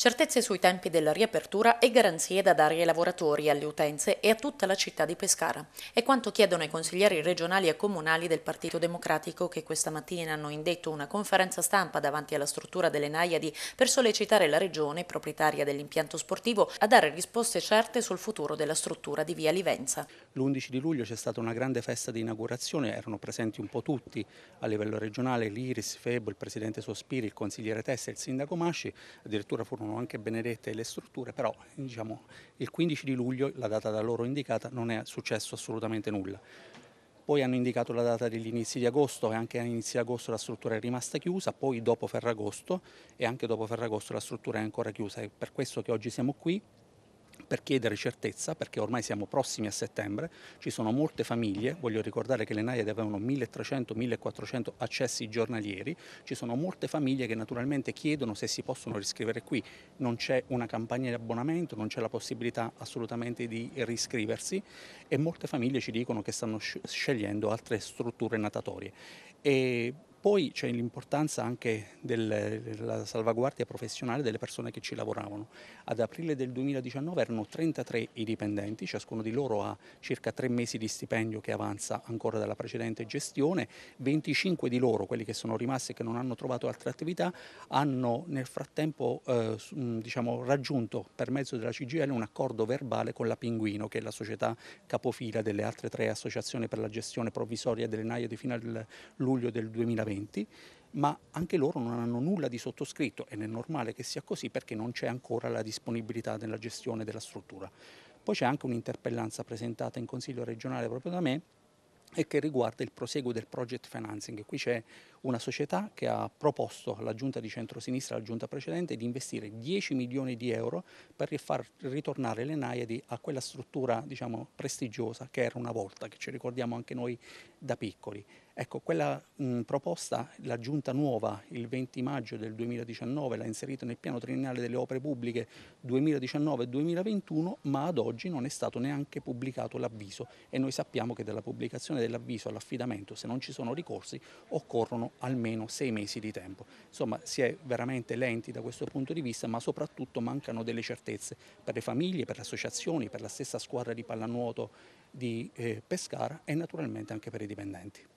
certezze sui tempi della riapertura e garanzie da dare ai lavoratori, alle utenze e a tutta la città di Pescara. È quanto chiedono i consiglieri regionali e comunali del Partito Democratico che questa mattina hanno indetto una conferenza stampa davanti alla struttura delle Naiadi per sollecitare la regione, proprietaria dell'impianto sportivo, a dare risposte certe sul futuro della struttura di Via Livenza. L'11 di luglio c'è stata una grande festa di inaugurazione, erano presenti un po' tutti a livello regionale, l'Iris, Febo, il Presidente Sospiri, il Consigliere Tessa e il Sindaco Masci, addirittura furono sono anche benedette le strutture, però diciamo, il 15 di luglio, la data da loro indicata, non è successo assolutamente nulla. Poi hanno indicato la data degli inizi di agosto e anche all'inizio di agosto la struttura è rimasta chiusa, poi dopo Ferragosto e anche dopo Ferragosto la struttura è ancora chiusa. È per questo che oggi siamo qui per chiedere certezza, perché ormai siamo prossimi a settembre, ci sono molte famiglie, voglio ricordare che le NAIAD avevano 1300-1400 accessi giornalieri, ci sono molte famiglie che naturalmente chiedono se si possono riscrivere qui, non c'è una campagna di abbonamento, non c'è la possibilità assolutamente di riscriversi e molte famiglie ci dicono che stanno scegliendo altre strutture natatorie. E poi c'è l'importanza anche della salvaguardia professionale delle persone che ci lavoravano. Ad aprile del 2019 erano 33 i dipendenti, ciascuno di loro ha circa tre mesi di stipendio che avanza ancora dalla precedente gestione, 25 di loro, quelli che sono rimasti e che non hanno trovato altre attività, hanno nel frattempo eh, diciamo, raggiunto per mezzo della CGL un accordo verbale con la Pinguino, che è la società capofila delle altre tre associazioni per la gestione provvisoria delle naie di fino al luglio del 2020 studenti, ma anche loro non hanno nulla di sottoscritto ed è normale che sia così perché non c'è ancora la disponibilità nella gestione della struttura. Poi c'è anche un'interpellanza presentata in Consiglio regionale proprio da me e che riguarda il proseguo del project financing. Qui c'è una società che ha proposto alla giunta di centrosinistra, alla giunta precedente, di investire 10 milioni di euro per far ritornare le Naiadi a quella struttura diciamo, prestigiosa che era una volta, che ci ricordiamo anche noi da piccoli. Ecco, quella mh, proposta, la giunta nuova il 20 maggio del 2019 l'ha inserita nel piano triennale delle opere pubbliche 2019-2021, ma ad oggi non è stato neanche pubblicato l'avviso e noi sappiamo che dalla pubblicazione presentazione dell'avviso all'affidamento, se non ci sono ricorsi, occorrono almeno sei mesi di tempo. Insomma, si è veramente lenti da questo punto di vista, ma soprattutto mancano delle certezze per le famiglie, per le associazioni, per la stessa squadra di pallanuoto di eh, Pescara e naturalmente anche per i dipendenti.